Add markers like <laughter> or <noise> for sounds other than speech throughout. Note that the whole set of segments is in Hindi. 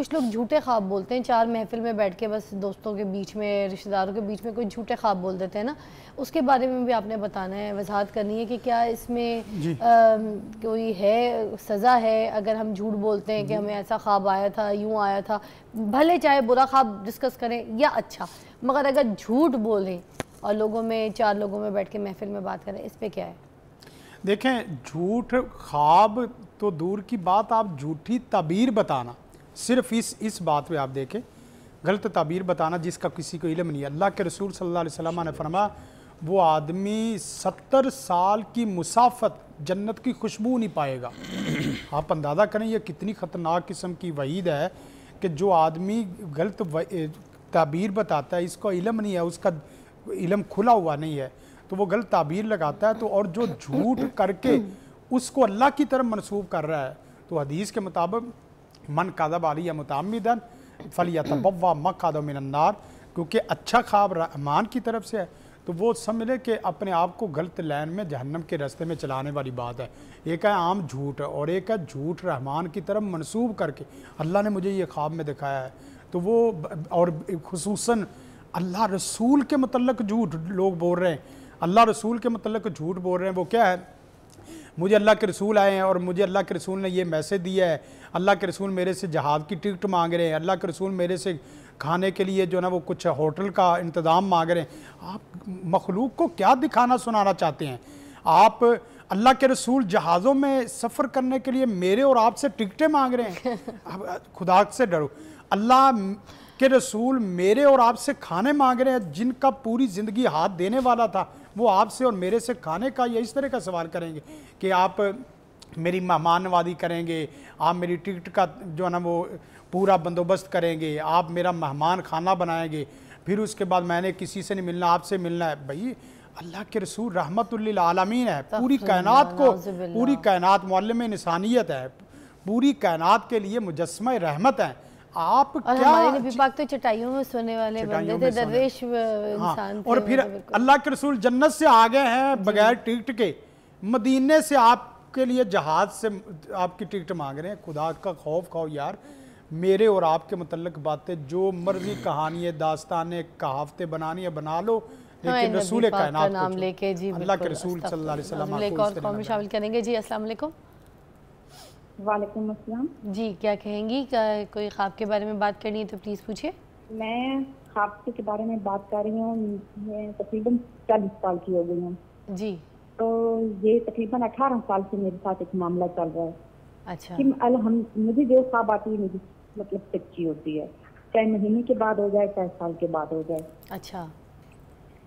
कुछ लोग झूठे ख्वाब बोलते हैं चार महफिल में बैठ के बस दोस्तों के बीच में रिश्तेदारों के बीच में कोई झूठे ख्वाब बोल देते हैं ना उसके बारे में भी आपने बताना है वजाहत करनी है कि क्या इसमें कोई है सज़ा है अगर हम झूठ बोलते हैं कि हमें ऐसा ख्वाब आया था यूँ आया था भले चाहे बुरा ख्वाब डिस्कस करें या अच्छा मगर अगर झूठ बोलें और लोगों में चार लोगों में बैठ के महफिल में बात करें इस पर क्या है देखें झूठ ख्वाब तो दूर की बात आप झूठी तबीर बताना सिर्फ इस इस बात पे आप देखें गलत ताबीर बताना जिसका किसी को इलम नहीं है अल्लाह के रसूल सल्लल्लाहु अलैहि वसल्लम ने फरमा वो आदमी सत्तर साल की मुसाफत जन्नत की खुशबू नहीं पाएगा <clears throat> आप अंदाज़ा करें यह कितनी ख़तरनाक किस्म की वहीद है कि जो आदमी गलत ताबीर बताता है इसका इलम नहीं है उसका इलम खुला हुआ नहीं है तो वो गलत ताबीर लगाता है तो और जो झूठ करके <clears throat> उसको अल्लाह की तरफ मनसूब कर रहा है तो हदीस के मुताबिक मन कदब आलिया मुतमदन फलिया तबवा मकदम मिनन्नार क्योंकि अच्छा ख्वाब रहमान की तरफ से है तो वो समझ लें कि अपने आप को गलत लाइन में जहन्नम के रास्ते में चलाने वाली बात है एक है आम झूठ और एक है झूठ रहमान की तरफ मनसूब करके अल्लाह ने मुझे ये ख्वाब में दिखाया है तो वो और खसूस अल्लाह रसूल के मतलब झूठ लोग बोल रहे हैं अल्लाह रसूल के मतलब झूठ बोल रहे हैं वो क्या है मुझे अल्लाह के रसूल आए हैं और मुझे अल्लाह के रसूल ने ये मैसेज दिया है अल्लाह के रसूल मेरे से जहाज़ की टिकट मांग रहे हैं अल्लाह के रसूल मेरे से खाने के लिए जो ना वो कुछ होटल का इंतज़ाम मांग रहे हैं आप मखलूक को क्या दिखाना सुनाना चाहते हैं आप अल्लाह के रसूल जहाज़ों में सफ़र करने के लिए मेरे और आपसे टिकटें मांग रहे हैं खुदा से डरो अल्लाह कि रसूल मेरे और आपसे खाने मांग रहे हैं जिनका पूरी ज़िंदगी हाथ देने वाला था वो आपसे और मेरे से खाने का या इस तरह का सवाल करेंगे कि आप मेरी मेहमान करेंगे आप मेरी टिकट का जो है ना वो पूरा बंदोबस्त करेंगे आप मेरा मेहमान खाना बनाएंगे फिर उसके बाद मैंने किसी से नहीं मिलना आपसे मिलना है भाई अल्लाह के रसूल रहमत आलमीन है पूरी कायनात को पूरी कायनात मौल में इंसानियत है पूरी कायनात के लिए मुजस्म रहमत है आप और क्या हमारे नबी पाक तो चटाइयों में सोने वाले बंदे थे दरवेश हाँ, इंसान हाँ, और फिर अल्लाह के रसूल जन्नत से आ गए हैं बगैर टिकट के मदीने से आपके लिए जहाज से आपकी टिकट मांग रहे हैं खुदा का खौफ खाओ यार मेरे और आपके मतलब बातें जो मर्जी कहानियाँ दास्तानें कहावतें बनानी है बना लो हाँ, लेकिन रसूल का नाम लेके जी अल्लाह के रसूल सल्लल्लाहु अलैहि वसल्लम को शामिल करेंगे जी अस्सलाम वालेकुम वालेकुम अस्सलाम जी क्या कहेंगी क्या, कोई ख्वाब के बारे में बात करनी है तो प्लीज़ पूछिए मैं ख्वाब के बारे में बात कर रही हूँ मैं तकरीबन चालीस साल की हो गई हूँ जी तो ये तकरीबन अठारह साल से मेरे साथ एक मामला चल रहा है अच्छा कि हम मुझे जो ख्वाब आती है मुझे मतलब सच्ची होती है चाहे महीने के बाद हो जाए चाहे साल के बाद हो जाए अच्छा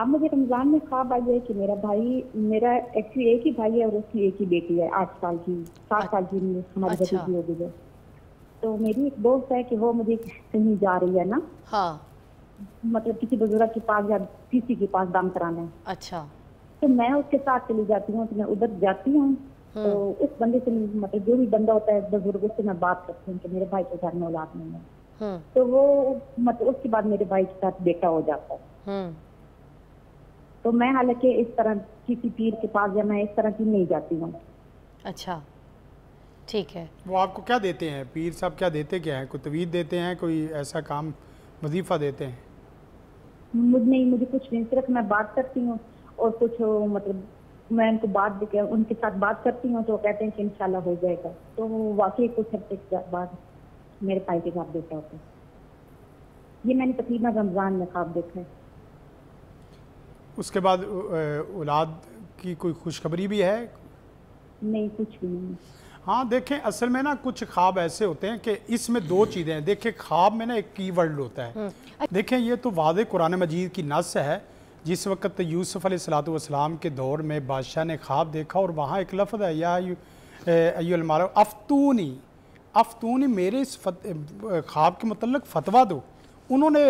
अब मुझे रमजान में ख्वाब आई है कि मेरा भाई मेरा एक्चुअली एक ही भाई है और उसकी एक ही बेटी है आठ साल की सात साल की हमारी अच्छा। भतीजी हो गई है तो मेरी एक दोस्त है कि वो मुझे कहीं जा रही है ना हाँ मतलब किसी बुजुर्ग के पास या किसी के पास दाम कराना अच्छा तो मैं उसके साथ चली जाती हूँ तो मैं उधर जाती हूँ तो उस हम्म। बंदे से मतलब जो भी बंदा होता है बुजुर्ग उससे मैं बात करती हूँ कि मेरे भाई के घर में औलाद नहीं है हम्म। तो वो मतलब उसके बाद मेरे भाई के साथ बेटा हो जाता है हम्म। तो मैं हालांकि इस तरह किसी पीर के पास या मैं इस तरह की नहीं जाती हूँ अच्छा ठीक है वो आपको क्या देते हैं पीर साहब क्या देते क्या है कोई तवीद देते हैं कोई ऐसा काम वजीफा देते हैं मुझ नहीं मुझे कुछ नहीं सिर्फ मैं बात करती हूँ और कुछ मतलब मैं उनको बात भी उनके साथ बात करती हूँ तो वो कहते हैं कि इंशाल्लाह हो जाएगा तो वाकई कुछ हफ्ते के बाद मेरे भाई के साथ देखा होता है ये मैंने तकरीबन रमज़ान में खाब देखा है उसके बाद औलाद की कोई खुशखबरी भी है नहीं कुछ भी नहीं हाँ देखें असल में ना कुछ ख्वाब ऐसे होते हैं कि इसमें दो चीज़ें हैं देखें ख्वाब में ना एक की वर्ड होता है हम्म। देखें ये तो वाद कुरान मजीद की नस है जिस वक्त यूसुफ़ अलैहिस्सलाम के दौर में बादशाह ने ख्वाब देखा और वहाँ एक लफ्ज़ है या अफतूनी अफतूनी मेरे इस ख्वाब के मतलब फ़तवा दो उन्होंने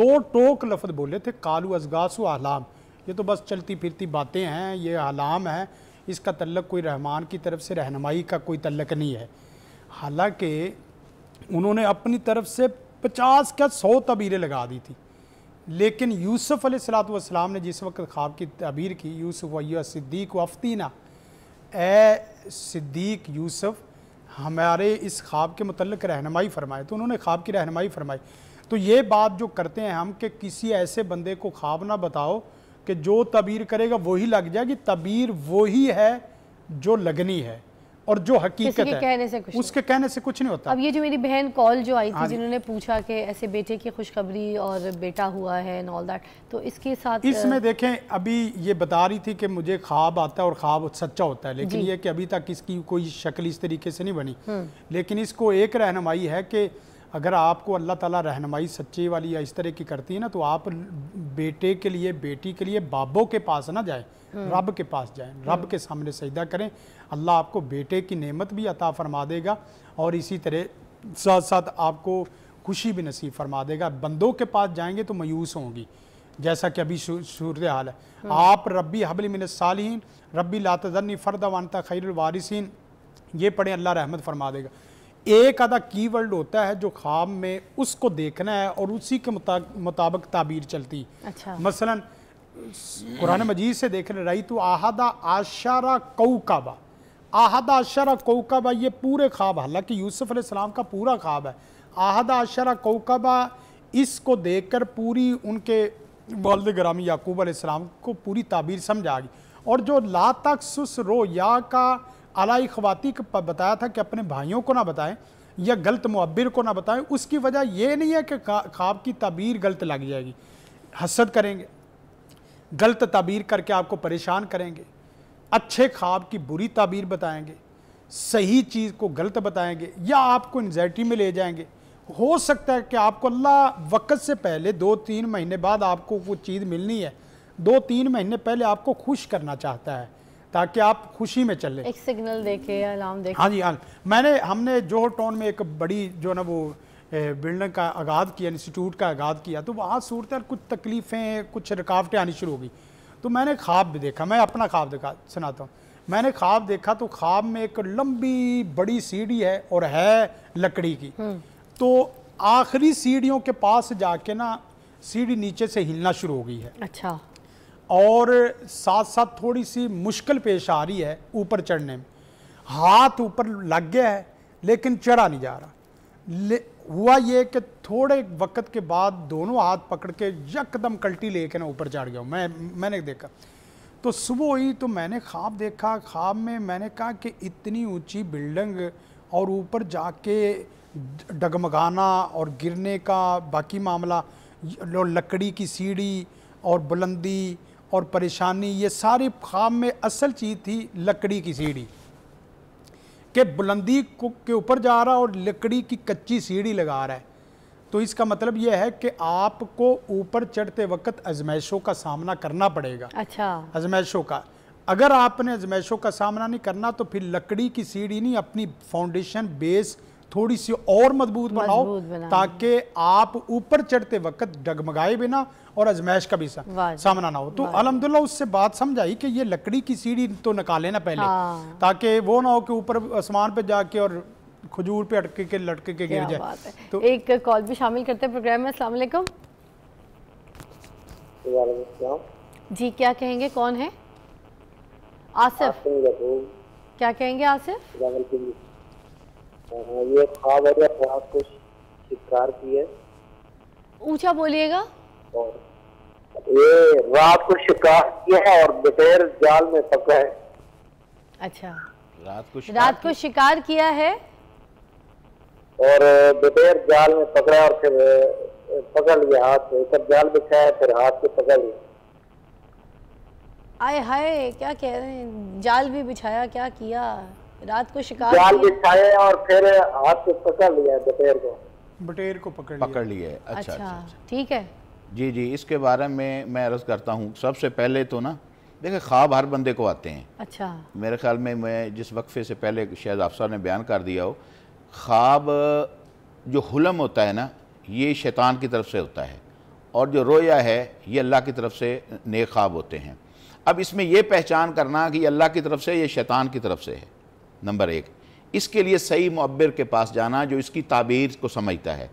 दो टोक लफ्ज़ बोले थे कालू अजगासु आलाम ये तो बस चलती फिरती बातें हैं ये आलाम हैं इसका तल्लक कोई रहमान की तरफ से रहनमाई का कोई तल्लक नहीं है हालांकि उन्होंने अपनी तरफ से पचास क्या सौ तबीरें लगा दी थी लेकिन यूसुफ़ सलाम ने जिस वक्त ख्वाब की तबीर की यूसुफ़ सिद्दीक वफ्तीना ए सिद्दीक यूसुफ़ हमारे इस ख्वाब के मतलब रहनमाई फरमाए तो उन्होंने ख्वाब की रहनमाई फरमाई तो ये बात जो करते हैं हम कि किसी ऐसे बंदे को ख्वाब ना बताओ कि जो तबीर करेगा वही लग जाएगी तबीर वही है जो लगनी है और जो हकीकत है कहने से कुछ उसके कहने से कुछ नहीं होता अब ये जो मेरी बहन कॉल जो आई थी हाँ जिन्होंने पूछा कि ऐसे बेटे की खुशखबरी और बेटा हुआ है एंड ऑल दैट तो इसके साथ इसमें देखें अभी ये बता रही थी कि मुझे ख्वाब आता है और ख्वाब सच्चा होता है लेकिन ये कि अभी तक इसकी कोई शक्ल इस तरीके से नहीं बनी हम्म। लेकिन इसको एक रहनमाई है कि अगर आपको अल्लाह ताला रहनमाई सच्ची वाली या इस तरह की करती है ना तो आप बेटे के लिए बेटी के लिए बाबों के पास ना जाएं हम्म। रब के पास जाएं रब हम्म। के सामने सजदा करें अल्लाह आपको बेटे की नेमत भी अता फरमा देगा और इसी तरह साथ साथ आपको खुशी भी नसीब फरमा देगा बंदों के पास जाएंगे तो मायूस होंगी जैसा कि अभी सूरत हाल है हम्म। आप रबी हबल मिन सालहीन रबी लातजन फ़र्द वानता खैर ये पढ़ें अल्लाह रहमत फरमा देगा एक आधा कीवर्ड होता है जो ख्वाब में उसको देखना है और उसी के मुताबिक ताबीर चलती अच्छा मसलन कुरान मजीद से देख रहे रही तो आहदा आशारा कौकाबा आहदा आशारा कौकाबा ये पूरे ख्वाब हालांकि यूसुफ अलैहिस्सलाम का पूरा ख्वाब है आहदा आशारा कौकाबा इसको देखकर पूरी उनके वालद ग्रामी याकूब अलैहिस्सलाम को पूरी ताबीर समझ आ गई और जो ला तक सुस या का आलाई खवाती बताया था कि अपने भाइयों को ना बताएं या गलत मुबिर को ना बताएं उसकी वजह यह नहीं है कि ख्वाब की तबीर गलत लग जाएगी हसद करेंगे गलत तबीर करके आपको परेशान करेंगे अच्छे ख्वाब की बुरी तबीर बताएंगे सही चीज़ को गलत बताएंगे या आपको एनजाइटी में ले जाएंगे हो सकता है कि आपको अल्लाह वक्त से पहले दो तीन महीने बाद आपको वो चीज़ मिलनी है दो तीन महीने पहले आपको खुश करना चाहता है ताकि आप खुशी में चले एक सिग्नल देखे अलार्म देखे हाँ जी हाँ मैंने हमने जोहर टाउन में एक बड़ी जो ना वो बिल्डिंग का आगाद किया इंस्टीट्यूट का आगाद किया तो वहाँ सूरत कुछ तकलीफ़ें कुछ रुकावटें आनी शुरू हो गई तो मैंने ख्वाब भी देखा मैं अपना ख्वाब देखा सुनाता हूँ मैंने ख्वाब देखा तो ख्वाब में एक लंबी बड़ी सीढ़ी है और है लकड़ी की हम्म। तो आखिरी सीढ़ियों के पास जाके ना सीढ़ी नीचे से हिलना शुरू हो गई है अच्छा और साथ साथ थोड़ी सी मुश्किल पेश आ रही है ऊपर चढ़ने में हाथ ऊपर लग गया है लेकिन चढ़ा नहीं जा रहा हुआ ये कि थोड़े वक्त के बाद दोनों हाथ पकड़ के यकदम कल्टी लेके ना ऊपर चढ़ गया मैं मैंने देखा तो सुबह हुई तो मैंने ख्वाब देखा ख्वाब में मैंने कहा कि इतनी ऊंची बिल्डिंग और ऊपर जाके डगमगाना और गिरने का बाकी मामला लकड़ी की सीढ़ी और बुलंदी और परेशानी ये सारी खाम में असल चीज़ थी लकड़ी की सीढ़ी के बुलंदी को के ऊपर जा रहा और लकड़ी की कच्ची सीढ़ी लगा रहा है तो इसका मतलब यह है कि आपको ऊपर चढ़ते वक्त अजमैशों का सामना करना पड़ेगा अच्छा अजमैशों का अगर आपने अजमैशों का सामना नहीं करना तो फिर लकड़ी की सीढ़ी नहीं अपनी फाउंडेशन बेस थोड़ी सी और मजबूत बनाओ ताकि आप ऊपर चढ़ते वक्त डगमगाए बिना और अजमैश का भी सामना ना हो तो अलहमदुल्ला उससे बात समझ आई कि ये लकड़ी की सीढ़ी तो निकाले ना पहले हाँ। ताकि वो ना हो कि ऊपर आसमान पे जाके और खजूर पे अटके के लटके के गिर जाए तो एक कॉल भी शामिल करते हैं प्रोग्राम में असला जी क्या कहेंगे कौन है आसिफ क्या कहेंगे आसिफ हाँ, ये खाब या ख्वाब को शिकार किए ऊंचा बोलिएगा ये रात को शिकार किया है और बटेर जाल में पका है अच्छा रात को रात को शिकार किया है और बटेर जाल में पकड़ा और फिर पकड़ लिया हाथ से ऊपर जाल बिछाया फिर हाथ से पकड़ लिया आए हाय क्या कह रहे हैं जाल भी बिछाया क्या किया रात को शिकार जाल बिछाए और फिर हाथ को पकड़ लिया बटेर को बटेर को पकड़ पकड़ लिया अच्छा, है अच्छा, अच्छा, अच्छा ठीक है जी जी इसके बारे में मैं अर्ज करता हूँ सबसे पहले तो ना देखे ख्वाब हर बंदे को आते हैं अच्छा मेरे ख्याल में मैं जिस वक्फे से पहले शायद अफसर ने बयान कर दिया हो ख्वाब जो हुलम होता है ना ये शैतान की तरफ से होता है और जो रोया है ये अल्लाह की तरफ से नेक ख्वाब होते हैं अब इसमें यह पहचान करना कि अल्लाह की तरफ से ये शैतान की तरफ से है नंबर एक इसके लिए सही मब्बर के पास जाना जो इसकी ताबीर को समझता है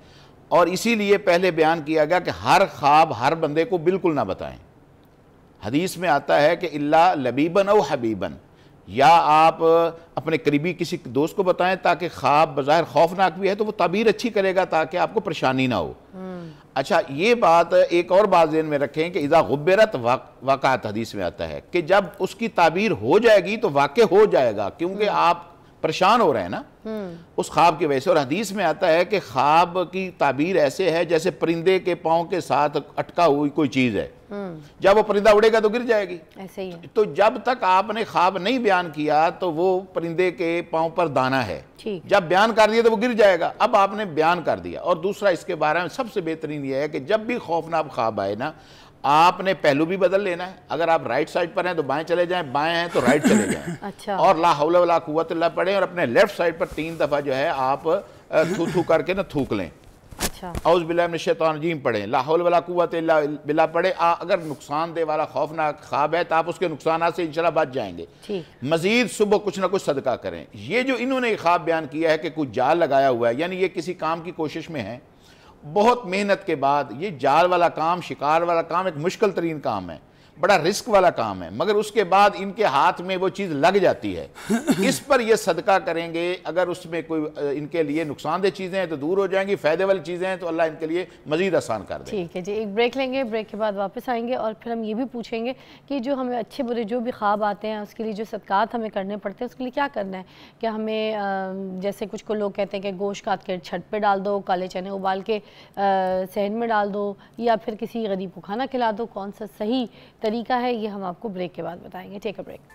और इसीलिए पहले बयान किया गया कि हर ख्वाब हर बंदे को बिल्कुल ना बताएं हदीस में आता है कि अल्ला लबीबन और हबीबन या आप अपने करीबी किसी दोस्त को बताएं ताकि ख्वाब बाहर खौफनाक भी है तो वो ताबीर अच्छी करेगा ताकि आपको परेशानी ना हो हम्म। अच्छा ये बात एक और बात जेन में रखें कि इज़ा गुब्बरत वाक़ात हदीस में आता है कि जब उसकी ताबीर हो जाएगी तो वाक़ हो जाएगा क्योंकि हम्म। आप परेशान हो रहे हैं ना उस ख्वाब की वजह से और हदीस में आता है कि ख्वाब की ताबीर ऐसे है जैसे परिंदे के पाँव के साथ अटका हुई कोई चीज़ है जब वो परिंदा उड़ेगा तो गिर जाएगी ऐसे ही तो जब तक आपने ख्वाब नहीं बयान किया तो वो परिंदे के पाँव पर दाना है जब बयान कर दिया तो वो गिर जाएगा अब आपने बयान कर दिया और दूसरा इसके बारे में सबसे बेहतरीन यह है कि जब भी खौफनाक ख्वाब आए ना आपने पहलू भी बदल लेना है अगर आप राइट साइड पर हैं तो बाएं चले जाएं बाएं हैं तो राइट चले जाएं <laughs> अच्छा और ला हौला कुत ला पढ़ें और अपने लेफ्ट साइड पर तीन दफ़ा जो है आप थू थू करके ना थूक लें अच्छा औज बिलाशैतरजीम पढ़ें लाहौल वाला कुत बिला पढ़े आ, अगर दे वाला खौफनाक ख्वाब है तो आप उसके नुकसान से इंशाला बच जाएंगे मजीद सुबह कुछ ना कुछ सदका करें ये जो इन्होंने ख्वाब बयान किया है कि कुछ जाल लगाया हुआ है यानी ये किसी काम की कोशिश में है बहुत मेहनत के बाद ये जाल वाला काम शिकार वाला काम एक मुश्किल तरीन काम है बड़ा रिस्क वाला काम है मगर उसके बाद इनके हाथ में वो चीज़ लग जाती है <laughs> इस पर ये सदका करेंगे अगर उसमें कोई इनके लिए नुकसानदेह चीज़ें हैं तो दूर हो जाएंगी फ़ायदे वाली चीज़ें हैं तो अल्लाह इनके लिए मजीद आसान कर ठीक है जी एक ब्रेक लेंगे ब्रेक के बाद वापस आएंगे और फिर हम ये भी पूछेंगे कि जो हमें अच्छे बुरे जो भी ख्वाब आते हैं उसके लिए जो सदकात हमें करने पड़ते हैं उसके लिए क्या करना है कि हमें जैसे कुछ को लोग कहते हैं कि गोश्त काट के छत पर डाल दो काले चने उबाल के सहन में डाल दो या फिर किसी गरीब को खाना खिला दो कौन सा सही तरीका है ये हम आपको ब्रेक के बाद बताएंगे टेक अ ब्रेक